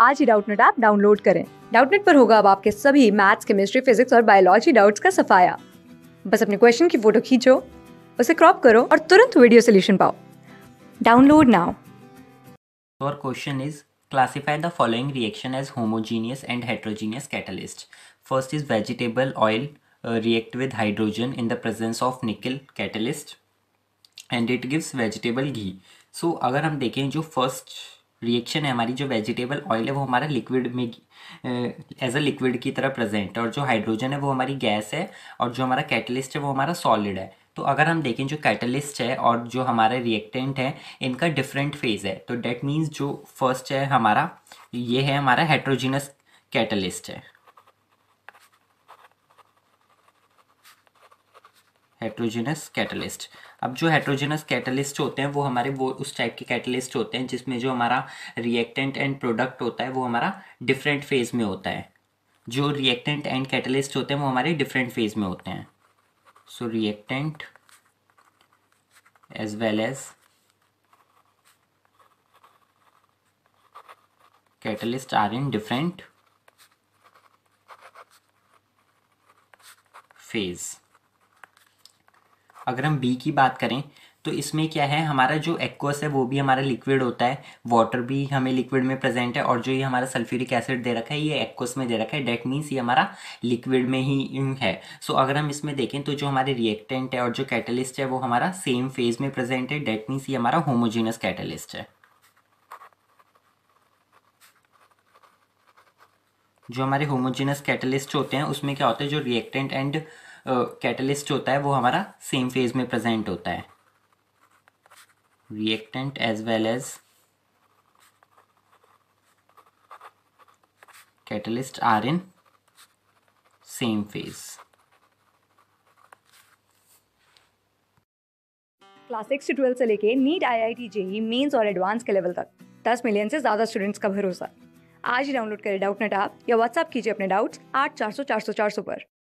आज ही Doubtnut app download करें डाउटनेट पर होगा अब आपके सभी मैथ्स केमिस्ट्री फिजिक्स और बायोलॉजी डाउट्स का सफाया बस अपने क्वेश्चन की फोटो खींचो उसे क्रॉप करो और तुरंत वीडियो सोल्यूशन पाओ download now Our question is classify the following reaction as homogeneous and heterogeneous catalyst. First is vegetable oil uh, react with hydrogen in the presence of nickel catalyst and it gives vegetable ghee. So अगर हम देखें जो first reaction है हमारी जो vegetable oil है वो हमारा लिक्विड में एज अ लिक्विड की तरह प्रेजेंट है और जो हाइड्रोजन है वो हमारी गैस है और जो हमारा कैटलिस्ट है वो हमारा सॉलिड है तो अगर हम देखें जो कैटलिस्ट है और जो हमारे रिएक्टेंट है इनका डिफरेंट फेज़ है तो डेट मीन्स जो फर्स्ट है हमारा ये है हमारा हाइड्रोजीनस कैटलिस्ट है हेट्रोजेनस कैटलिस्ट अब जो हेट्रोजेनस कैटलिस्ट होते हैं वो हमारे वो उस टाइप के कैटलिस्ट होते हैं जिसमें जो हमारा रिएक्टेंट एंड प्रोडक्ट होता है वो हमारा डिफरेंट फेज में होता है जो रिएक्टेंट एंड कैटलिस्ट होते हैं वो हमारे डिफरेंट फेज में होते हैं so reactant as well as catalyst are in different phase अगर हम बी की बात करें तो इसमें क्या है हमारा जो एक्वस है वो भी हमारा लिक्विड होता है वाटर भी हमें लिक्विड में प्रेजेंट है और जो ये हमारा सल्फ्यूरिक एसिड दे रखा है ये एक्वस में दे रखा है डेट मीन्स ये हमारा लिक्विड में ही है सो अगर हम इसमें देखें तो जो हमारे रिएक्टेंट है और जो कैटलिस्ट है वो हमारा सेम फेज में प्रेजेंट है डेट मीन्स ये हमारा होमोजीनस कैटलिस्ट है जो हमारे होमोजीनस कैटलिस्ट होते हैं उसमें क्या होता है जो रिएक्टेंट एंड कैटलिस्ट uh, होता है वो हमारा सेम फेज में प्रेजेंट होता है reactant as well as catalyst are in same phase class six to twelfth से लेके NEET I I T JEE Mains और एडवांस के लेवल तक 10 मिलियन से ज़्यादा स्टूडेंट्स का भरोसा आज ही डाउनलोड करें डाउट नेट आप या व्हाट्सअप कीजिए अपने डाउट्स आठ चार सौ चार सौ चार सौ पर